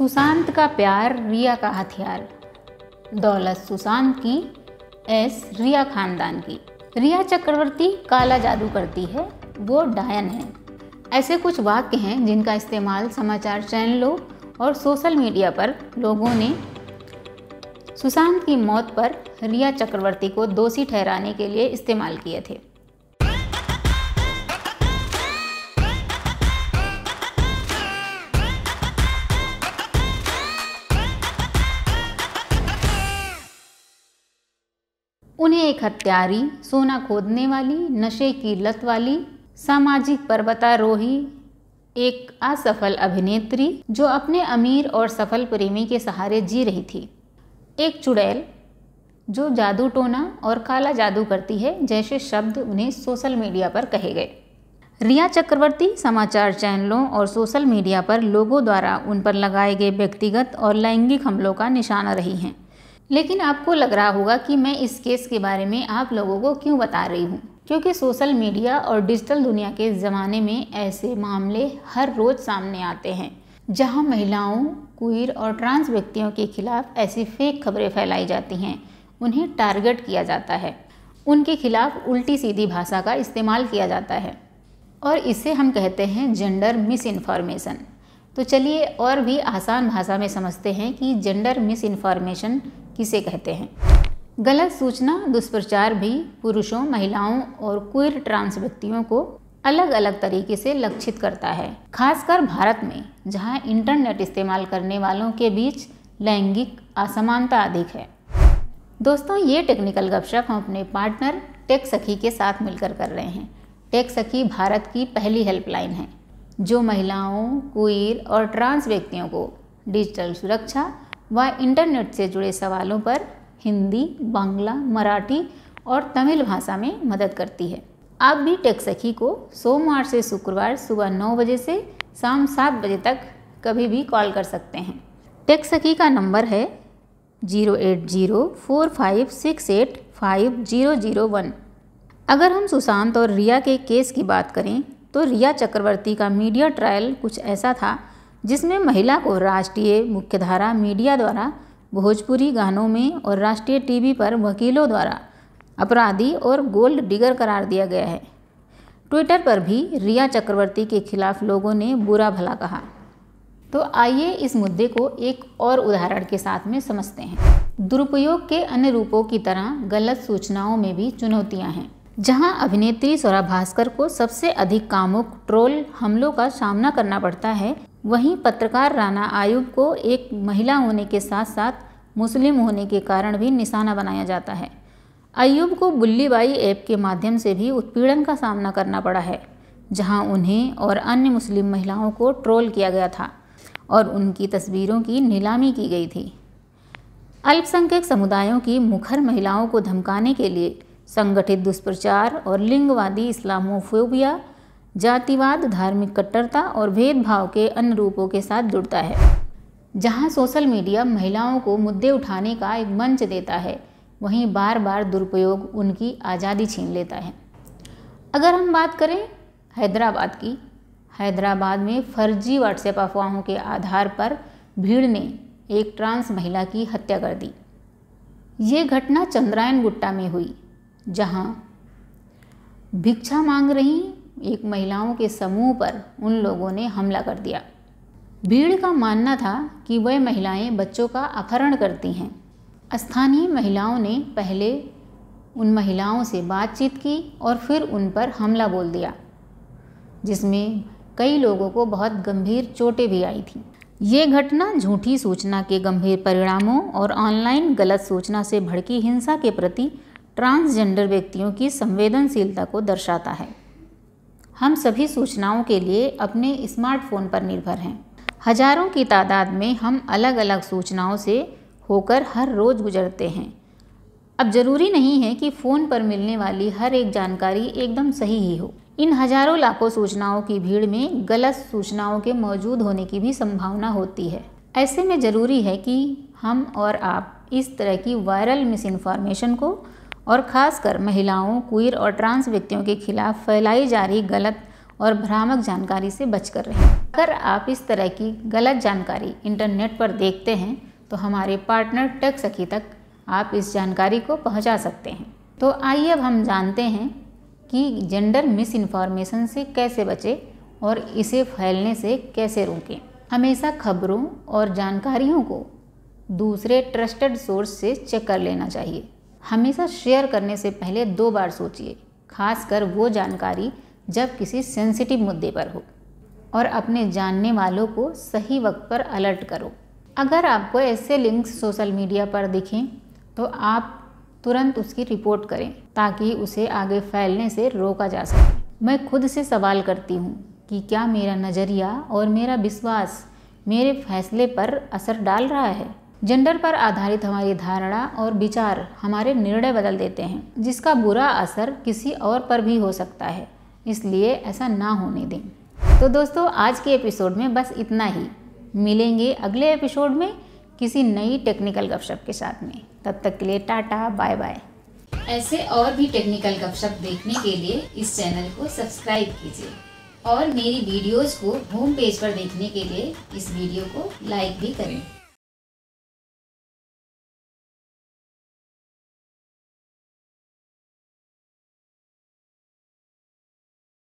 सुशांत का प्यार रिया का हथियार दौलत सुशांत की एस रिया खानदान की रिया चक्रवर्ती काला जादू करती है वो डायन है ऐसे कुछ वाक्य हैं जिनका इस्तेमाल समाचार चैनलों और सोशल मीडिया पर लोगों ने सुशांत की मौत पर रिया चक्रवर्ती को दोषी ठहराने के लिए इस्तेमाल किए थे एक हत्यारी सोना खोदने वाली नशे की लत वाली सामाजिक पर्वतारोही एक असफल अभिनेत्री जो अपने अमीर और सफल प्रेमी के सहारे जी रही थी एक चुड़ैल जो जादू टोना और काला जादू करती है जैसे शब्द उन्हें सोशल मीडिया पर कहे गए रिया चक्रवर्ती समाचार चैनलों और सोशल मीडिया पर लोगों द्वारा उन पर लगाए गए व्यक्तिगत और लैंगिक हमलों का निशाना रही हैं लेकिन आपको लग रहा होगा कि मैं इस केस के बारे में आप लोगों को क्यों बता रही हूँ क्योंकि सोशल मीडिया और डिजिटल दुनिया के ज़माने में ऐसे मामले हर रोज़ सामने आते हैं जहाँ महिलाओं कुर और ट्रांस व्यक्तियों के खिलाफ ऐसी फेक खबरें फैलाई जाती हैं उन्हें टारगेट किया जाता है उनके खिलाफ उल्टी सीधी भाषा का इस्तेमाल किया जाता है और इसे हम कहते हैं जेंडर मिस इन्फॉर्मेशन तो चलिए और भी आसान भाषा में समझते हैं कि जेंडर मिस इन्फॉर्मेशन किसे कहते हैं गलत सूचना दुष्प्रचार भी पुरुषों महिलाओं और क्विर ट्रांस व्यक्तियों को अलग अलग तरीके से लक्षित करता है खासकर भारत में जहां इंटरनेट इस्तेमाल करने वालों के बीच लैंगिक असमानता अधिक है दोस्तों ये टेक्निकल गपशप हम अपने पार्टनर टेक सखी के साथ मिलकर कर रहे हैं टेक सखी भारत की पहली हेल्पलाइन है जो महिलाओं क्वीर और ट्रांस व्यक्तियों को डिजिटल सुरक्षा व इंटरनेट से जुड़े सवालों पर हिंदी बांग्ला मराठी और तमिल भाषा में मदद करती है आप भी टेक सखी को सोमवार से शुक्रवार सुबह नौ बजे से शाम सात बजे तक कभी भी कॉल कर सकते हैं टेक सखी का नंबर है zero eight zero four five six eight five zero zero one अगर हम सुशांत और रिया के केस की बात करें तो रिया चक्रवर्ती का मीडिया ट्रायल कुछ ऐसा था जिसमें महिला को राष्ट्रीय मुख्यधारा मीडिया द्वारा भोजपुरी गानों में और राष्ट्रीय टीवी पर वकीलों द्वारा अपराधी और गोल्ड डिगर करार दिया गया है ट्विटर पर भी रिया चक्रवर्ती के खिलाफ लोगों ने बुरा भला कहा तो आइए इस मुद्दे को एक और उदाहरण के साथ में समझते हैं दुरुपयोग के अन्य रूपों की तरह गलत सूचनाओं में भी चुनौतियां हैं जहां अभिनेत्री स्वरा भास्कर को सबसे अधिक कामुक ट्रोल हमलों का सामना करना पड़ता है वहीं पत्रकार राणा आयुब को एक महिला होने के साथ साथ मुस्लिम होने के कारण भी निशाना बनाया जाता है अयूब को बुल्लीबाई ऐप के माध्यम से भी उत्पीड़न का सामना करना पड़ा है जहां उन्हें और अन्य मुस्लिम महिलाओं को ट्रोल किया गया था और उनकी तस्वीरों की नीलामी की गई थी अल्पसंख्यक समुदायों की मुखर महिलाओं को धमकाने के लिए संगठित दुष्प्रचार और लिंगवादी इस्लामोफोबिया जातिवाद धार्मिक कट्टरता और भेदभाव के अन्य रूपों के साथ जुड़ता है जहां सोशल मीडिया महिलाओं को मुद्दे उठाने का एक मंच देता है वहीं बार बार दुरुपयोग उनकी आज़ादी छीन लेता है अगर हम बात करें हैदराबाद की हैदराबाद में फर्जी व्हाट्सएप अफवाहों के आधार पर भीड़ ने एक ट्रांस महिला की हत्या कर दी ये घटना चंद्रायन गुट्टा में हुई जहां भिक्षा मांग रही एक महिलाओं के समूह पर उन लोगों ने हमला कर दिया भीड़ का मानना था कि वह महिलाएं बच्चों का अपहरण करती हैं स्थानीय महिलाओं ने पहले उन महिलाओं से बातचीत की और फिर उन पर हमला बोल दिया जिसमें कई लोगों को बहुत गंभीर चोटें भी आई थी ये घटना झूठी सूचना के गंभीर परिणामों और ऑनलाइन गलत सूचना से भड़की हिंसा के प्रति ट्रांसजेंडर व्यक्तियों की संवेदनशीलता को दर्शाता है हम सभी सूचनाओं के लिए अपने स्मार्टफोन पर निर्भर हैं हजारों की तादाद में हम अलग अलग सूचनाओं से होकर हर रोज़ गुजरते हैं अब ज़रूरी नहीं है कि फ़ोन पर मिलने वाली हर एक जानकारी एकदम सही ही हो इन हजारों लाखों सूचनाओं की भीड़ में गलत सूचनाओं के मौजूद होने की भी संभावना होती है ऐसे में ज़रूरी है कि हम और आप इस तरह की वायरल मिस इन्फॉर्मेशन को और ख़ासकर महिलाओं क्वीर और ट्रांस व्यक्तियों के खिलाफ फैलाई जा रही गलत और भ्रामक जानकारी से बचकर रहें अगर आप इस तरह की गलत जानकारी इंटरनेट पर देखते हैं तो हमारे पार्टनर टेक सखी तक आप इस जानकारी को पहुंचा सकते हैं तो आइए अब हम जानते हैं कि जेंडर मिस इन्फॉर्मेशन से कैसे बचें और इसे फैलने से कैसे रोकें हमेशा खबरों और जानकारियों को दूसरे ट्रस्टेड सोर्स से चेक कर लेना चाहिए हमेशा शेयर करने से पहले दो बार सोचिए खासकर वो जानकारी जब किसी सेंसिटिव मुद्दे पर हो और अपने जानने वालों को सही वक्त पर अलर्ट करो अगर आपको ऐसे लिंक्स सोशल मीडिया पर दिखें तो आप तुरंत उसकी रिपोर्ट करें ताकि उसे आगे फैलने से रोका जा सके मैं खुद से सवाल करती हूँ कि क्या मेरा नज़रिया और मेरा विश्वास मेरे फैसले पर असर डाल रहा है जेंडर पर आधारित हमारी धारणा और विचार हमारे निर्णय बदल देते हैं जिसका बुरा असर किसी और पर भी हो सकता है इसलिए ऐसा ना होने दें तो दोस्तों आज के एपिसोड में बस इतना ही मिलेंगे अगले एपिसोड में किसी नई टेक्निकल गपशप के साथ में तब तक के लिए टाटा बाय बाय ऐसे और भी टेक्निकल गपशप देखने के लिए इस चैनल को सब्सक्राइब कीजिए और मेरी वीडियोस को होम पेज पर देखने के लिए इस वीडियो को लाइक भी करें